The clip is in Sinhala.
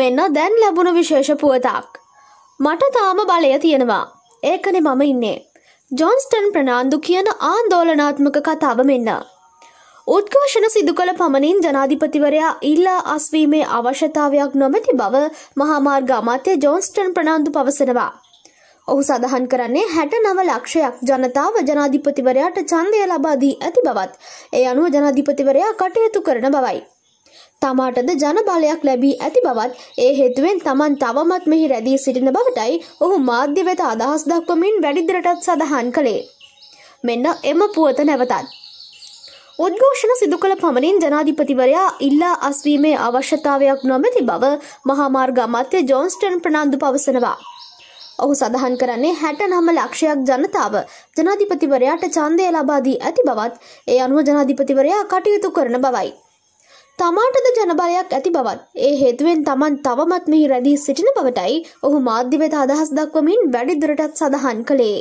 මෙන්න දැන් ලැබුණු විශේෂ පුවතක්. මට තාම බලය තියෙනවා. ඒකනෙ මම ඉන්නේ. ජොන්ස්ටන් ප්‍රනාන්දු කියන ආන්දෝලනාත්මක කතාව මෙන්න. උද්ඝෝෂණ සිදු කළ පමණින් ජනාධිපතිවරයා ඉල්ලා අස්වීමේ අවශ්‍යතාවයක් නොමැති බව මහාමාර්ග අමාත්‍ය ජොන්ස්ටන් ප්‍රනාන්දු පවසනවා. ඔහු සඳහන් කරන්නේ හැට නව ලක්ෂයක් ජනතාව ජනාධිපතිවරයාට චන්දය ලබාදී ඇති බවත් ඒ අනුව ජනාධිපතිවරයා කටයුතු කරන බවයි. තමාටද ජනබලයක් ලැබී ඇති බවත් ඒ හේතුවෙන් තමන් තවමත් මෙහි රැදී සිටින බවටයි ඔහු මාධ්‍ය වෙත අදහස් දක්වමින් වැඩිදිරටත් සඳහන් කළේ. මෙන්න එම පුවත නැවතත්. උද්ඝෝෂණ සිදු කළ පමණින් ජනාධිපතිවරයා ඉල්ලා අස්වීමේ අවශ්‍යතාවයක් නොමැති බව මහාමාර්ග අමාත්‍ය ජෝන්ස්ටන් ප්‍රනාන්දු පවසනවා. ඔහු සඳහන් කරන්නේ හැට නම ලක්ෂයක් ජනතාව ජනාධිපතිවරයාට චන්දය ලබාදී ඇති බවත් ඒ අනුව ජනාධිපතිවරයා කටයුතු කරන බවයි. තමාටද ජනබලයක් ඇති බවත් ඒ හේතුවෙන් තමන් තවමත් මෙහි රැදී සිටින බවටයි ඔහු මාධ්‍යවෙත අදහස් දක්වමින් වැඩිදුරටත් සඳහන් කළේ.